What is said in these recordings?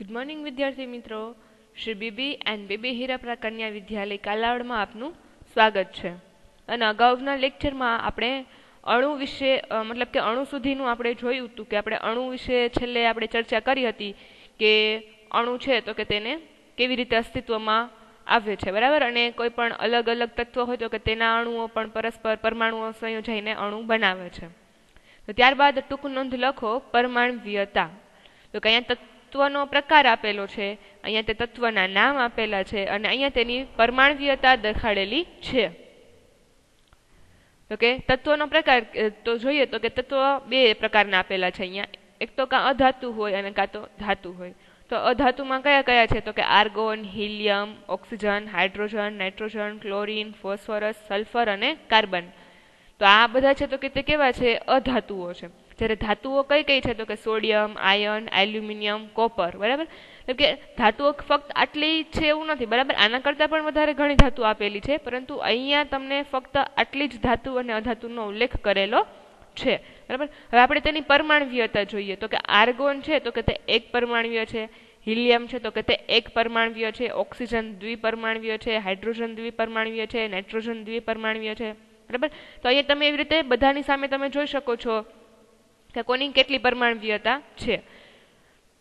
good morning વિદ્યાર્થી મિત્રો Shri BB and BB Hirapara Kanya Vidyalaya કાલાવડમાં આપનું સ્વાગત છે અને અગાઉના લેક્ચરમાં આપણે અણુ વિશે મતલબ કે અણુ સુધીનું આપણે જોયું હતું કે આપણે અણુ વિશે છેલ્લે આપણે ચર્ચા કરી હતી કે અણુ છે તો કે તેને કેવી રીતે અસ્તિત્વમાં આવે છે બરાબર અને કોઈ પણ અલગ અલગ તત્વ હોય તો કે તેના અણુઓ પણ પરસ્પર પરમાણુઓ સંયોજાઈને અણુ બનાવે છે તો ત્યારબાદ ટૂંક નોંધ લખો પરમાણવીયતા તો કે અહીંયા તત્વનો પ્રકાર આપેલો છે અહીંયા તે તત્વના નામ આપેલા છે અને અહીંયા તેની પરમાણવીયતા દેખાડેલી છે તો કે તત્વનો પ્રકાર તો જોઈએ તો કે તત્વ બે પ્રકારના આપેલા છે અહીંયા એક તો કાં અધાતુ હોય અને કાં તો ધાતુ હોય તો અધાતુમાં કયા કયા છે તો કે argon helium oxygen hydrogen nitrogen chlorine phosphorus sulphur અને કાર્બન તો આ બધા છે તો કે તે કેવા છે અધાતુઓ છે જ્યારે ધાતુઓ કઈ કઈ છે તો કે સોડિયમ આયર્ન એલ્યુમિનિયમ કોપર બરાબર એટલે કે ધાતુઓ ફક્ત આટલી છે એવું નથી બરાબર આના કરતાં પણ વધારે ઘણી ધાતુ આપેલી છે પરંતુ અહીંયા તમને ફક્ત આટલી જ ધાતુ અને અધાતુનો ઉલ્લેખ કરેલો છે બરાબર હવે આપણે તેની પરમાણવીયતા જોઈએ તો કે આર્ગોન છે તો કે તે એક પરમાણવીય છે હિલિયમ છે તો કે તે એક પરમાણવીય છે ઓક્સિજન દ્વિપરમાણવીય છે હાઇડ્રોજન દ્વિપરમાણવીય છે નાઇટ્રોજન દ્વિપરમાણવીય છે બરાબર તો અહીંયા તમે એવી રીતે બધાની સામે તમે જોઈ શકો છો કે કોની કેટલી પરમાણવીયતા છે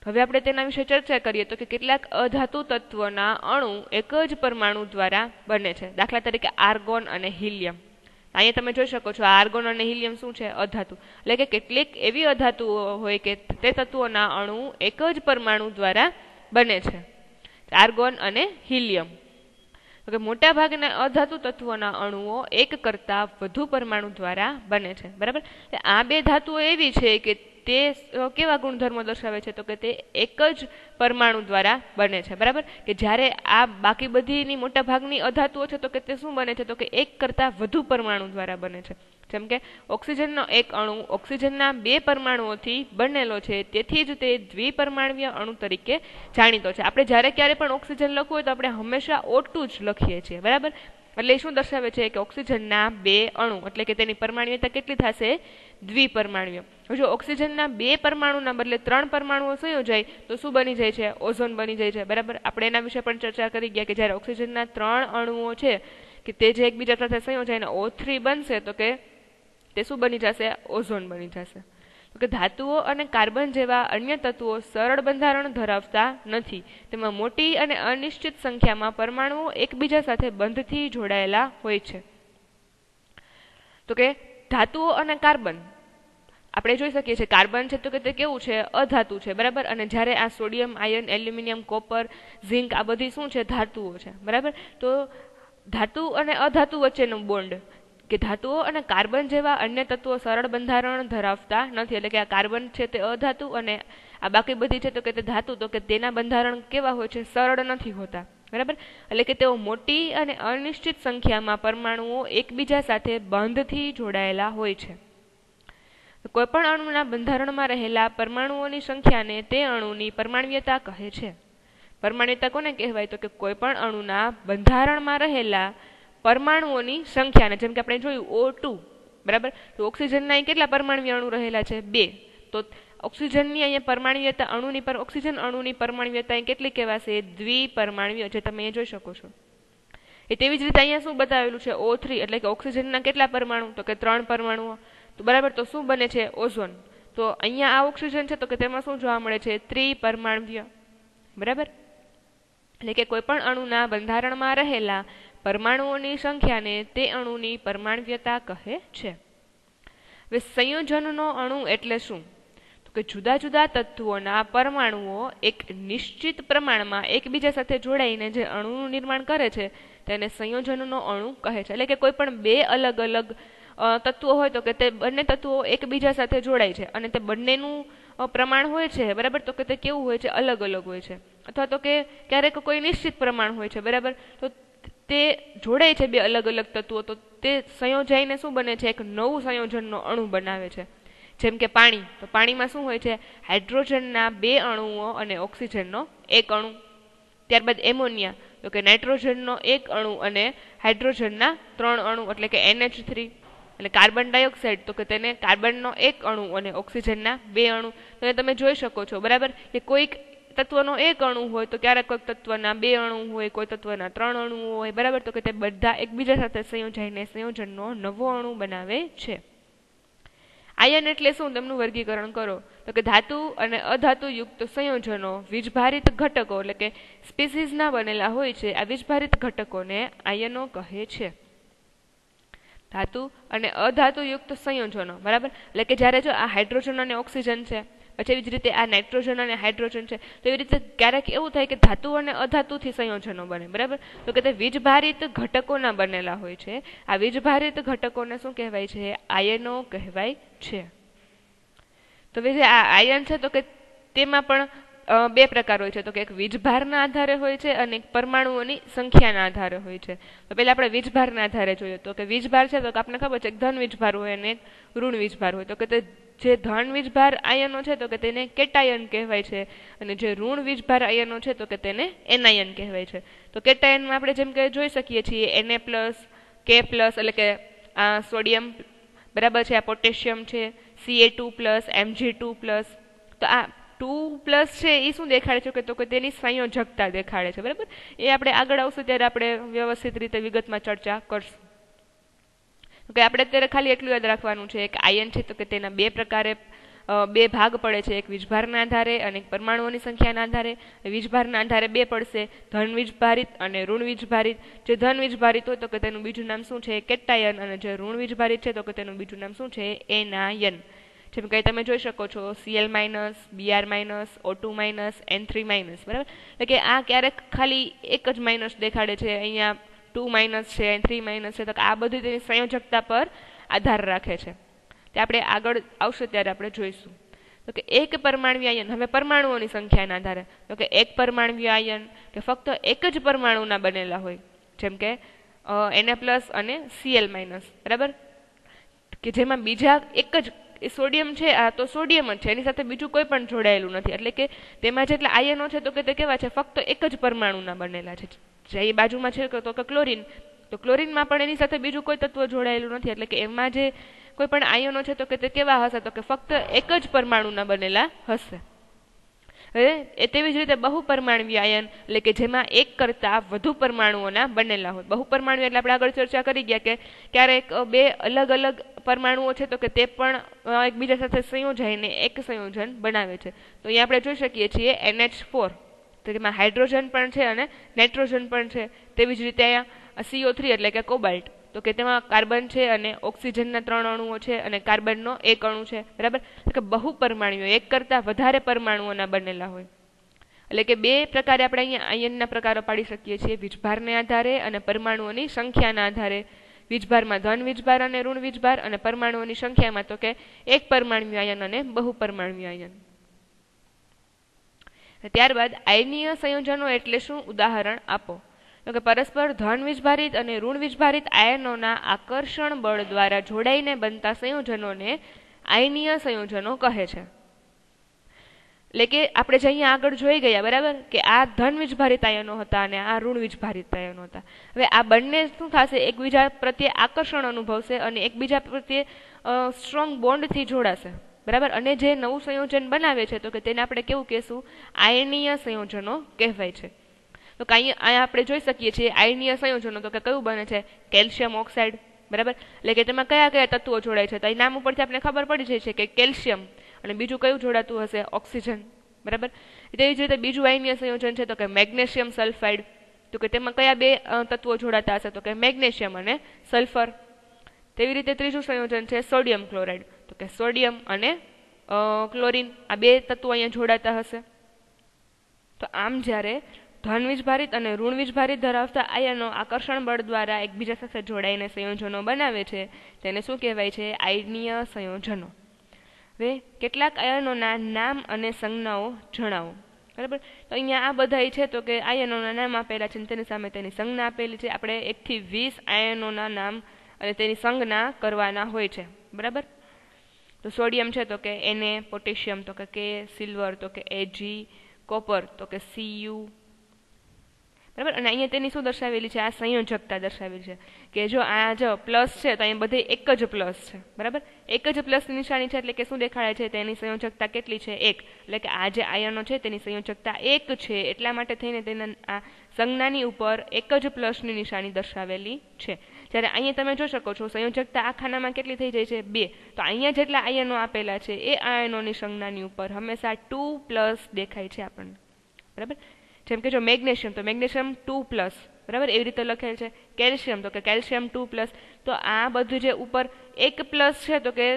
હવે આપણે તેના વિશે ચર્ચા કરીએ તો કે કેટલાક અધાતુ તત્વના અણુ એક જ પરમાણુ દ્વારા બને છે દાખલા તરીકે આર્ગોન અને હિલિયમ અહીંયા તમે જોઈ શકો છો આર્ગોન અને હિલિયમ શું છે અધાતુ એટલે કે કેટલીક એવી અધાતુઓ હોય કે તે તત્વોના અણુ એક જ પરમાણુ દ્વારા બને છે આર્ગોન અને હિલિયમ કે મોટાભાગના અધાતુ તત્વોના અણુઓ એક કરતાં વધુ પરમાણુ દ્વારા બને છે બરાબર આ બે ધાતુઓ એવી છે કે તે કેવા ગુણધર્મો દર્શાવે છે તો કે તે એક જ પરમાણુ દ્વારા બને છે બરાબર કે જ્યારે આ બાકી બધીની મોટાભાગની અધાતુઓ છે તો કે તે શું બને છે તો કે એક કરતાં વધુ પરમાણુ દ્વારા બને છે જેમ કે ઓક્સિજનનો એક અણુ ઓક્સિજનના બે પરમાણુઓથી બનેલો છે તેથી જ તે દ્વિપરમાણવીય અણુ તરીકે જાણીતો છે આપણે જ્યારે ક્યારે પણ ઓક્સિજન લખવું હોય તો આપણે હંમેશા ઓટું જ લખીએ છીએ બરાબર એટલે શું દર્શાવે છે કે ઓક્સિજનના બે અણુ એટલે કે તેની પરમાણ્વીયતા કેટલી થશે દ્વિપરમાણ્વીય જો ઓક્સિજનના બે પરમાણુના બદલે ત્રણ પરમાણુઓ સંયોજાય તો શું બની જાય છે ઓઝોન બની જાય છે બરાબર આપણે એના વિશે પણ ચર્ચા કરી ગયા કે જ્યારે ઓક્સિજનના ત્રણ અણુઓ છે કે તે જે એકબીજા સાથે સંયોજાય ને ઓ થ્રી બનશે તો કે તે શું બની જશે ઓઝોન બની જશે તો કે ધાતુઓ અને કાર્બન જેવા અન્ય તત્વો સરળ બંધારણ ધરાવતા નથી તેમાં મોટી અને અનિશ્ચિત સંખ્યામાં પરમાણુઓ એકબીજા સાથે બંધથી જોડાયેલા હોય છે તો કે ધાતુઓ અને કાર્બન આપણે જોઈ શકીએ છીએ કાર્બન છે તો કે તે કેવું છે અધાતુ છે બરાબર અને જ્યારે આ sodium iron aluminium copper zinc આ બધી શું છે ધાતુઓ છે બરાબર તો ધાતુ અને અધાતુ વચ્ચેનો બોન્ડ કે ધાતુઓ અને કાર્બન જેવા અન્ય તત્વો સરળ બંધારણ ધરાવતા નથી એટલે કે આ કાર્બન છે તે અધાતુ અને આ બાકી બધી છે તો કે તે ધાતુ તો કે તેના બંધારણ કેવા હોય છે સરળ નથી હોતા બરાબર એટલે કે તેઓ મોટી અને અનિશ્ચિત સંખ્યામાં પરમાણુઓ એકબીજા સાથે બંધથી જોડાયેલા હોય છે કોઈપણ અણુના બંધારણમાં રહેલા પરમાણુઓની સંખ્યાને તે અણુની પરમાણ્વીયતા કહે છે પરમાણ્વીયતા કોને કહેવાય તો કે કોઈપણ અણુના બંધારણમાં રહેલા પરમાણુઓની સંખ્યાને જેમ કે આપણે જોયું ઓ ટુ બરાબર તો ઓક્સિજનના અહીં કેટલા પરમાણ્વીય અણુ રહેલા છે બે તો ઓક્સિજનની અહીંયા પરમાણ્વીયતા અણુની પર ઓક્સિજન અણુની પરમાણ્વીયતા અહીં કેટલી કહેવાશે દ્વિપરમાણ્વીય જે તમે અહીંયા જોઈ શકો છો એ તેવી જ રીતે અહીંયા શું બતાવેલું છે ઓ થ્રી એટલે કે ઓક્સિજનના કેટલા પરમાણુ તો કે ત્રણ પરમાણુઓ તો બરાબર તો શું બને છે ઓઝોન તો અહીંયા આ ઓક્સિજન છે તો કે તેમાં શું જોવા મળે છે ત્રિપરમાણ્વીય બરાબર એટલે કે કોઈપણ અણુના બંધારણમાં રહેલા પરમાણુઓની સંખ્યાને તે અણુની પરમાણવ્યતા કહે છે હવે સંયોજનનો અણુ એટલે શું તો કે જુદા જુદા તત્વોના પરમાણુઓ એક નિશ્ચિત પ્રમાણમાં એકબીજા સાથે જોડાઈને જે અણુનું નિર્માણ કરે છે તેને સંયોજનનો અણુ કહે છે એટલે કે કોઈ પણ બે અલગ અલગ તત્વો હોય તો કે તે બંને તત્વો એકબીજા સાથે જોડાય છે અને તે બંનેનું પ્રમાણ હોય છે બરાબર તો કે તે કેવું હોય છે અલગ અલગ હોય છે અથવા તો કે ક્યારેક કોઈ નિશ્ચિત પ્રમાણ હોય છે બરાબર તો તે જોડે છે બે અલગ અલગ તત્વો તો તે સંયોજાઈને શું બને છે એક નવું સંયોજનનો અણુ બનાવે છે જેમ કે પાણી તો પાણીમાં શું હોય છે હાઇડ્રોજનના બે અણુઓ અને ઓક્સિજનનો એક અણુ ત્યારબાદ એમોનિયા તો કે નાઇટ્રોજનનો એક અણુ અને હાઇડ્રોજનના ત્રણ અણુ એટલે કે એનએચ થ્રી એટલે કાર્બન ડાયોક્સાઇડ તો કે તેને કાર્બનનો એક અણુ અને ઓક્સિજનના બે અણુ તો તમે જોઈ શકો છો બરાબર કે કોઈક તત્વનો એક અણુ હોય તો ક્યારેક કોઈક તત્વના બે અણુ હોય કોઈ તત્વના ત્રણ અણુઓ હોય બરાબર તો કે તે બધા એકબીજા સાથે સંયોજાઈને સંયોજનનો નવો અણુ બનાવે છે આયન એટલે શું તેમનું વર્ગીકરણ કરો તો કે ધાતુ અને અધાતુયુક્ત સંયોજનો વીજભારિત ઘટકો એટલે કે સ્પીસીસના બનેલા હોય છે આ વીજભારિત ઘટકોને આયનો કહે છે ધાતુ અને અધાતુયુક્ત સંયોજનો બરાબર એટલે કે જ્યારે જો આ હાઇડ્રોજન અને ઓક્સિજન છે પછી એવી જ રીતે આ નાઇટ્રોજન અને હાઇડ્રોજન છે તો એવી રીતે ક્યારેક એવું થાય કે ધાતુ અને અધાતુથી સંયોજનો બને બરાબર તો કે તે વીજભારિત ઘટકોના બનેલા હોય છે આ વીજભારિત ઘટકોને શું કહેવાય છે આયનો કહેવાય છે તો જે આ આયન છે તો કે તેમાં પણ બે પ્રકાર હોય છે તો કે એક વીજભારના આધારે હોય છે અને એક પરમાણુઓની સંખ્યાના આધારે હોય છે તો પહેલાં આપણે વીજભારના આધારે જોઈએ તો કે વીજભાર છે તો આપણને ખબર છે એક ધન વીજભાર હોય અને એક ઋણ વીજભાર હોય તો કે તે જે ધન વીજભાર આયનો છે તો કે તેને કેટાયન કહેવાય છે અને જે ઋણ વીજભાર આયનો છે તો કે તેને એનાયન કહેવાય છે તો કેટાયનમાં આપણે જેમ કે જોઈ શકીએ છીએ એને પ્લસ કે પ્લસ એટલે કે આ સોડિયમ બરાબર છે આ પોટેશિયમ છે CA two plus MG two plus તો આ ટુ પ્લસ છે એ શું દેખાડે છે કે તો કે તેની સંયોજકતા દેખાડે છે બરાબર એ આપણે આગળ આવશે ત્યારે આપણે વ્યવસ્થિત રીતે વિગતમાં ચર્ચા કરશું કે આપણે અત્યારે ખાલી એટલું યાદ રાખવાનું છે કે આયન છે તો કે તેના બે પ્રકારે બે ભાગ પડે છે એક વીજભારના આધારે અને એક પરમાણુઓની સંખ્યાના આધારે વીજભારના આધારે બે પડશે ધન વીજભારિત અને ઋણ વીજભારિત જે ધન વીજભારિત હોય તો કે તેનું બીજું નામ શું છે કેટાયન અને જે ઋણ વીજભારિત છે તો કે તેનું બીજું નામ શું છે એનાયન જેમ કે તમે જોઈ શકો છો CL minus BR minus O two minus N three minus બરાબર એટલે કે આ ક્યારેક ખાલી એક જ માઇનસ દેખાડે છે અહીંયા ટુ માઇનસ છે થ્રી માઇનસ છે તો આ બધું તેની સંયોજકતા પર આધાર રાખે છે તે આપણે આગળ આવશે ત્યારે આપણે જોઈશું તો કે એક પરમાણવી આયન હવે પરમાણુઓની સંખ્યાના આધારે તો કે એક પરમાણવી આયન કે ફક્ત એક જ પરમાણુના બનેલા હોય જેમ કે એના પ્લસ અને સીએલ માઇનસ બરાબર કે જેમાં બીજા એક જ એ સોડિયમ છે આ તો સોડિયમ જ છે એની સાથે બીજું કોઈ પણ જોડાયેલું નથી એટલે કે તેમાં જેટલા આયનો છે તો કે તે કેવા છે ફક્ત એક જ પરમાણુના બનેલા છે જે બાજુમાં છે તો કે ક્લોરિન તો ક્લોરિનમાં પણ એની સાથે બીજું કોઈ તત્વ જોડાયેલું નથી એટલે કે એમાં જે કોઈ પણ આયનો છે તો કે તે કેવા હશે તો કે ફક્ત એક જ પરમાણુના બનેલા હશે હવે એ તેવી જ રીતે બહુ બહુપરમાણવી આયન એટલે કે જેમાં એક કરતાં વધુ પરમાણુઓના બનેલા હોય બહુ બહુપરમાણવી એટલે આપણે આગળ ચર્ચા કરી ગયા કે ક્યારેક બે અલગ અલગ પરમાણુઓ છે તો કે તે પણ એકબીજા સાથે સંયોજાઈને એક સંયોજન બનાવે છે તો અહીંયા આપણે જોઈ શકીએ છીએ એનએચ ફોર તો તેમાં હાઇડ્રોજન પણ છે અને નાઇટ્રોજન પણ છે તેવી જ રીતે અહીંયા સીઓ થ્રી એટલે કે કોબાલ્ટ તો કે તેમાં કાર્બન છે અને ઓક્સિજનના ત્રણ અણુઓ છે અને કાર્બનનો એક અણુ છે બરાબર કે બહુ પરમાણુઓ એક કરતાં વધારે પરમાણુઓના બનેલા હોય એટલે કે બે પ્રકારે આપણે અહીંયા આયનના પ્રકારો પાડી શકીએ છીએ વીજભારને આધારે અને પરમાણુઓની સંખ્યાના આધારે વીજભારમાં ધન વીજભાર અને ઋણ વીજભાર અને પરમાણુઓની સંખ્યામાં તો કે એક પરમાણુ આયન અને બહુ પરમાણુ આયન ત્યારબાદ આયનીય સંયોજનો એટલે શું ઉદાહરણ આપો તો કે પરસ્પર ધન વિજભારિત અને ઋણ વિજભારિત આયનોના આકર્ષણ બળ દ્વારા જોડાઈને બનતા સંયોજનોને આયનીય સંયોજનો કહે છે એટલે કે આપણે જે અહીંયા આગળ જોઈ ગયા બરાબર કે આ ધન વિજભારિત આયનો હતા અને આ ઋણ વિજભારિત આયનો હતા હવે આ બંને શું થશે એકબીજા પ્રત્યે આકર્ષણ અનુભવશે અને એકબીજા પ્રત્યે સ્ટ્રોંગ બોન્ડથી જોડાશે બરાબર અને જે નવું સંયોજન બનાવે છે તો કે તેને આપણે કેવું કહેશું આયનીય સંયોજનો કહેવાય છે તો કાંઈ અહીંયા આપણે જોઈ શકીએ છીએ આયનીય સંયોજનો તો કે કયું બને છે કેલ્શિયમ ઓક્સાઇડ બરાબર એટલે કે તેમાં કયા કયા તત્વો જોડાય છે તો અહીં નામ ઉપરથી આપણે ખબર પડી જાય છે કે કેલ્શિયમ અને બીજું કયું જોડાતું હશે ઓક્સિજન બરાબર તેવી જ રીતે બીજું આયનીય સંયોજન છે તો કે મેગ્નેશિયમ સલ્ફાઇડ તો કે તેમાં કયા બે તત્વો જોડાતા હશે તો કે મેગ્નેશિયમ અને સલ્ફર તેવી રીતે ત્રીજું સંયોજન છે સોડિયમ ક્લોરાઇડ તો કે સોડિયમ અને ક્લોરિન આ બે તત્વો અહીંયા જોડાતા હશે તો આમ જ્યારે ધનવીજભારિત અને ઋણવીજભારિત ધરાવતા આયનો આકર્ષણ બળ દ્વારા એકબીજા સાથે જોડાઈને સંયોજનો બનાવે છે તેને શું કહેવાય છે આયનીય સંયોજનો હવે કેટલાક આયનોના નામ અને સંજ્ઞાઓ જણાવો બરાબર તો અહીંયા આ બધાય છે તો કે આયનોના નામ આપેલા છે તેની સામે તેની સંજ્ઞા આપેલી છે આપણે એકથી વીસ આયનોના નામ અને તેની સંજ્ઞા કરવાના હોય છે બરાબર તો સોડિયમ છે તો કે એને પોટેશિયમ તો કે કે સિલ્વર તો કે એજી કોપર તો કે સીયુ બરાબર અને અહીંયા તેની શું દર્શાવેલી છે આ સંયોજકતા દર્શાવેલી છે કે જો આ જો પ્લસ છે તો અહીંયા બધે એક જ પ્લસ છે બરાબર એક જ પ્લસની નિશાની છે એટલે કે શું દેખાડે છે તેની સંયોજકતા કેટલી છે એક એટલે કે આ જે આયનો છે તેની સંયોજકતા એક છે એટલા માટે થઈને તેના આ સંજ્ઞાની ઉપર એક જ પ્લસની નિશાની દર્શાવેલી છે જ્યારે અહીંયા તમે જોઈ શકો છો સંયોજકતા આ ખાનામાં કેટલી થઈ જાય છે બે તો અહીંયા જેટલા આયનો આપેલા છે એ આયનોની સંજ્ઞાની ઉપર હંમેશા ટુ પ્લસ દેખાય છે આપણને બરાબર જેમ કે જો મેગ્નેશિયમ તો મેગ્નેશિયમ ટુ પ્લસ બરાબર એવી રીતે લખેલ છે કેલ્શિયમ તો કે કેલ્શિયમ ટુ પ્લસ તો આ બધું જે ઉપર એક પ્લસ છે તો કે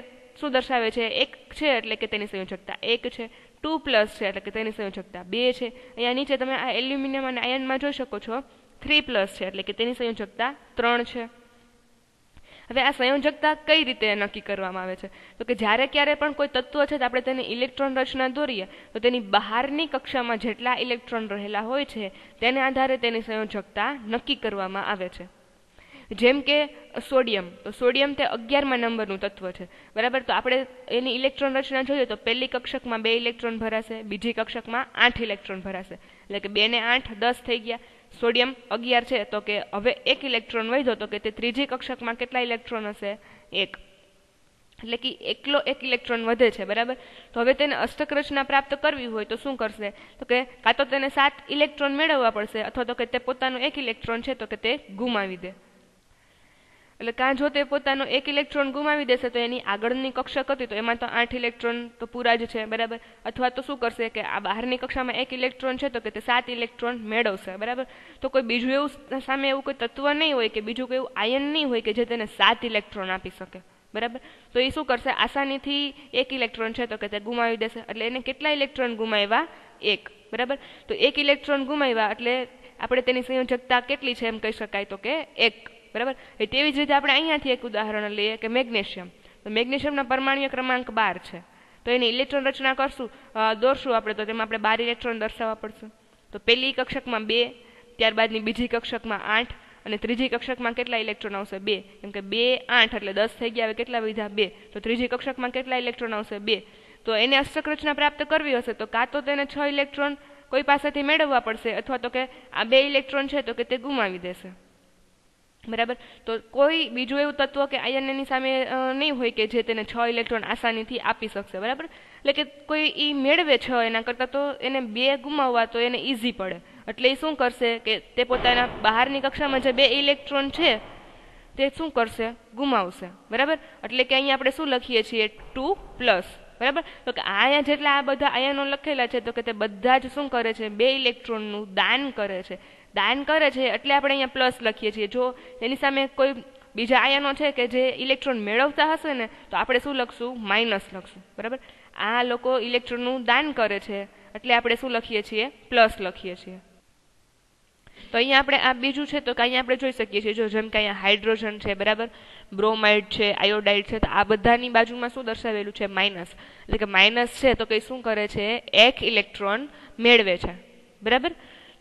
શું દર્શાવે છે એક છે એટલે કે તેની સંયોજકતા એક છે ટુ પ્લસ છે એટલે કે તેની સંયોજકતા બે છે અહીંયા નીચે તમે આ એલ્યુમિનિયમ અને આયનમાં જોઈ શકો છો થ્રી પ્લસ છે એટલે કે તેની સંયોજકતા ત્રણ છે હવે આ સંયોજકતા કઈ રીતે નક્કી કરવામાં આવે છે તો કે જ્યારે ક્યારે પણ કોઈ તત્વ છે તો આપણે તેની ઇલેક્ટ્રોન રચના દોરીએ તો તેની બહારની કક્ષામાં જેટલા ઇલેક્ટ્રોન રહેલા હોય છે તેને આધારે તેની સંયોજકતા નક્કી કરવામાં આવે છે જેમ કે સોડિયમ તો સોડિયમ તે અગિયારમાં નંબરનું તત્વ છે બરાબર તો આપણે એની ઇલેક્ટ્રોન રચના જોઈએ તો પહેલી કક્ષકમાં બે ઇલેક્ટ્રોન ભરાશે બીજી કક્ષકમાં આઠ ઇલેક્ટ્રોન ભરાશે એટલે કે બેને આઠ દસ થઈ ગયા સોડિયમ અગિયાર છે તો કે હવે એક ઇલેક્ટ્રોન વધ્યો તો કે તે ત્રીજી કક્ષકમાં કેટલા ઇલેક્ટ્રોન હશે એક એટલે કે એકલો એક ઇલેક્ટ્રોન વધે છે બરાબર તો હવે તેને અષ્ટક રચના પ્રાપ્ત કરવી હોય તો શું કરશે તો કે કાં તો તેને સાત ઇલેક્ટ્રોન મેળવવા પડશે અથવા તો કે તે પોતાનું એક ઇલેક્ટ્રોન છે તો કે તે ગુમાવી દે એટલે કાં જો તે પોતાનો એક ઇલેક્ટ્રોન ગુમાવી દેશે તો એની આગળની કક્ષક હતી તો એમાં તો આઠ ઇલેક્ટ્રોન તો પૂરા જ છે બરાબર અથવા તો શું કરશે કે આ બહારની કક્ષામાં એક ઇલેક્ટ્રોન છે તો કે તે સાત ઇલેક્ટ્રોન મેળવશે બરાબર તો કોઈ બીજું એવું સામે એવું કોઈ તત્વ નહીં હોય કે બીજું કોઈ એવું આયન નહીં હોય કે જે તેને સાત ઇલેક્ટ્રોન આપી શકે બરાબર તો એ શું કરશે આસાનીથી એક ઇલેક્ટ્રોન છે તો કે તે ગુમાવી દેશે એટલે એને કેટલા ઇલેક્ટ્રોન ગુમાવ્યા એક બરાબર તો એક ઇલેક્ટ્રોન ગુમાવ્યા એટલે આપણે તેની સંયોજકતા કેટલી છે એમ કહી શકાય તો કે એક બરાબર એ તેવી જ રીતે આપણે અહીંયાથી એક ઉદાહરણ લઈએ કે મેગ્નેશિયમ તો મેગ્નેશિયમના પરમાણ્વીય ક્રમાંક બાર છે તો એની ઇલેક્ટ્રોન રચના કરશું દોરશું આપણે તો તેમાં આપણે બાર ઇલેક્ટ્રોન દર્શાવવા પડશે તો પહેલી કક્ષકમાં બે ત્યારબાદની બીજી કક્ષકમાં આઠ અને ત્રીજી કક્ષકમાં કેટલા ઇલેક્ટ્રોન આવશે બે કેમ કે બે આઠ એટલે દસ થઈ ગયા હવે કેટલા વિધા બે તો ત્રીજી કક્ષકમાં કેટલા ઇલેક્ટ્રોન આવશે બે તો એને અષ્ટક રચના પ્રાપ્ત કરવી હશે તો કાં તો તેને છ ઇલેક્ટ્રોન કોઈ પાસેથી મેળવવા પડશે અથવા તો કે આ બે ઇલેક્ટ્રોન છે તો કે તે ગુમાવી દેશે બરાબર તો કોઈ બીજું એવું તત્વ કે આયન એની સામે નહીં હોય કે જે તેને છ ઇલેક્ટ્રોન આસાનીથી આપી શકશે બરાબર એટલે કે કોઈ એ મેળવે છ એના કરતાં તો એને બે ગુમાવવા તો એને ઇઝી પડે એટલે એ શું કરશે કે તે પોતાના બહારની કક્ષામાં જે બે ઇલેક્ટ્રોન છે તે શું કરશે ગુમાવશે બરાબર એટલે કે અહીંયા આપણે શું લખીએ છીએ ટુ પ્લસ બરાબર તો કે અહીંયા જેટલા આ બધા આયનો લખેલા છે તો કે તે બધા જ શું કરે છે બે ઇલેક્ટ્રોનનું દાન કરે છે દાન કરે છે એટલે આપણે અહીંયા પ્લસ લખીએ છીએ જો એની સામે કોઈ બીજા આયનો છે કે જે ઇલેક્ટ્રોન મેળવતા હશે ને તો આપણે શું લખશું માઇનસ લખશું બરાબર આ લોકો ઇલેક્ટ્રોનનું દાન કરે છે એટલે આપણે શું લખીએ છીએ પ્લસ લખીએ છીએ તો અહીંયા આપણે આ બીજું છે તો કે અહીંયા આપણે જોઈ શકીએ છીએ જો જેમ કે અહીંયા હાઇડ્રોજન છે બરાબર બ્રોમાઇડ છે આયોડાઇડ છે તો આ બધાની બાજુમાં શું દર્શાવેલું છે માઇનસ એટલે કે માઇનસ છે તો કંઈ શું કરે છે એક ઇલેક્ટ્રોન મેળવે છે બરાબર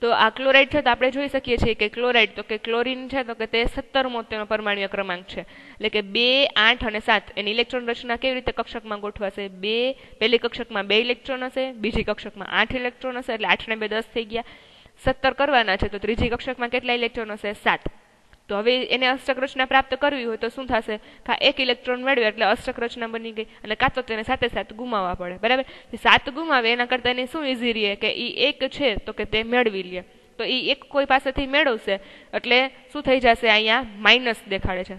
તો આ ક્લોરાઇડ છે તો આપણે જોઈ શકીએ છીએ કે ક્લોરાઇડ તો કે ક્લોરિન છે તો કે તે સત્તરમો તેનો પરમાણ્વીય ક્રમાંક છે એટલે કે બે આઠ અને સાત એની ઇલેક્ટ્રોન રચના કેવી રીતે કક્ષકમાં ગોઠવાશે બે પહેલી કક્ષકમાં બે ઇલેક્ટ્રોન હશે બીજી કક્ષકમાં આઠ ઇલેક્ટ્રોન હશે એટલે આઠને બે દસ થઈ ગયા સત્તર કરવાના છે તો ત્રીજી કક્ષકમાં કેટલા ઇલેક્ટ્રોન હશે સાત તો હવે એને અષ્ટક રચના પ્રાપ્ત કરવી હોય તો શું થશે એક ઇલેક્ટ્રોન મેળવ્યો એટલે અષ્ટક બની ગઈ અને કાં તો તેને સાથે સાથે ગુમાવવા પડે બરાબર સાત ગુમાવે એના કરતાં એને શું ઇઝી રહે કે એ એક છે તો કે તે મેળવી લે તો એ એક કોઈ પાસેથી મેળવશે એટલે શું થઈ જશે અહીંયા માઇનસ દેખાડે છે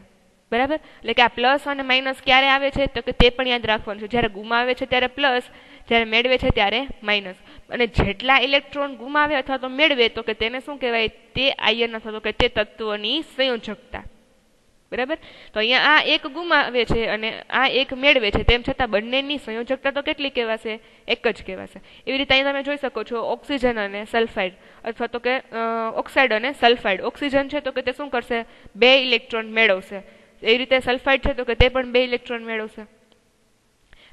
બરાબર એટલે કે આ પ્લસ અને માઇનસ ક્યારે આવે છે તો કે તે પણ યાદ રાખવાનું છે જ્યારે ગુમાવે છે ત્યારે પ્લસ જ્યારે મેળવે છે ત્યારે માઇનસ અને જેટલા ઇલેક્ટ્રોન ગુમાવે અથવા તો મેળવે તો કે તેને શું કહેવાય તે આયન અથવા તો કે તે તત્વોની સંયોજકતા બરાબર તો અહીંયા આ એક ગુમાવે છે અને આ એક મેળવે છે તેમ છતાં બંનેની સંયોજકતા તો કેટલી કહેવાશે એક જ કહેવાશે એવી રીતે અહીંયા તમે જોઈ શકો છો ઓક્સિજન અને સલ્ફાઇડ અથવા તો કે ઓક્સાઇડ અને સલ્ફાઇડ ઓક્સિજન છે તો કે તે શું કરશે બે ઇલેક્ટ્રોન મેળવશે એ રીતે સલ્ફાઇડ છે તો કે તે પણ બે ઇલેક્ટ્રોન મેળવશે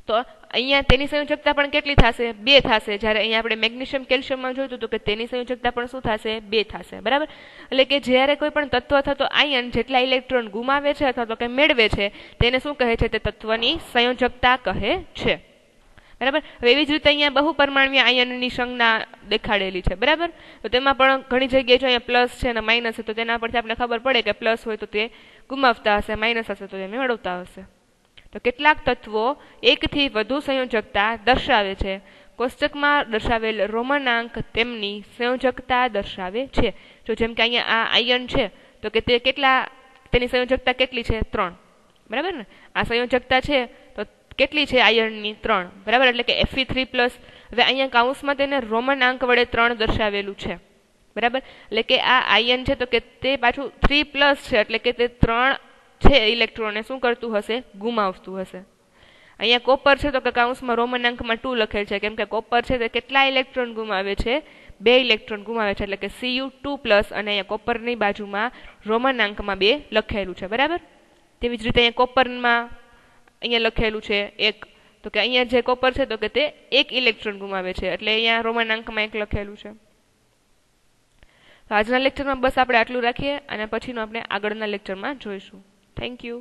તો અહીંયા તેની સંયોજકતા પણ કેટલી થશે બે થશે જ્યારે અહીંયા આપણે મેગ્નેશિયમ કેલ્શિયમમાં જોયું હતું કે તેની સંયોજકતા પણ શું થશે બે થશે બરાબર એટલે કે જ્યારે કોઈ પણ તત્વ થતો આયન જેટલા ઇલેક્ટ્રોન ગુમાવે છે અથવા તો કે મેળવે છે તેને શું કહે છે તે તત્વની સંયોજકતા કહે છે બરાબર હવે એવી જ રીતે અહીંયા બહુ પરમાણ્વીય આયનની સંજ્ઞા દેખાડેલી છે બરાબર તો તેમાં પણ ઘણી જગ્યાએ જો અહીંયા પ્લસ છે અને માઇનસ છે તો તેના પરથી આપણે ખબર પડે કે પ્લસ હોય તો તે ગુમાવતા હશે માઇનસ હશે તો તેને મેળવતા હશે તો કેટલાક તત્વો એકથી વધુ સંયોજકતા દર્શાવે છે કોષ્ટકમાં દર્શાવેલ રોમનાંક તેમની સંયોજકતા દર્શાવે છે જો જેમ કે અહીંયા આ આયન છે તો કે તે કેટલા તેની સંયોજકતા કેટલી છે ત્રણ બરાબર ને આ સંયોજકતા છે તો કેટલી છે આયર્નની ત્રણ બરાબર એટલે કે એફી થ્રી પ્લસ હવે અહીંયા કાઉન્સમાં તેને રોમન આંક વડે ત્રણ દર્શાવેલું છે બરાબર એટલે કે આ આયન છે તો કે તે પાછું થ્રી પ્લસ છે એટલે કે તે ત્રણ છે ઇલેક્ટ્રોનને શું કરતું હશે ગુમાવતું હશે અહીંયા કોપર છે તો કે કાઉન્સમાં રોમન અંકમાં ટુ લખેલ છે કેમ કે કોપર છે તે કેટલા ઇલેક્ટ્રોન ગુમાવે છે બે ઇલેક્ટ્રોન ગુમાવે છે એટલે કે સીયુ ટુ પ્લસ અને અહીંયા કોપરની બાજુમાં રોમન અંકમાં બે લખેલું છે બરાબર તેવી જ રીતે અહીંયા કોપરમાં અહીંયા લખેલું છે એક તો કે અહીંયા જે કોપર છે તો કે તે એક ઇલેક્ટ્રોન ગુમાવે છે એટલે અહીંયા રોમાનાંકમાં એક લખેલું છે તો આજના લેક્ચરમાં બસ આપણે આટલું રાખીએ અને પછીનું આપણે આગળના લેક્ચરમાં જોઈશું થેન્ક યુ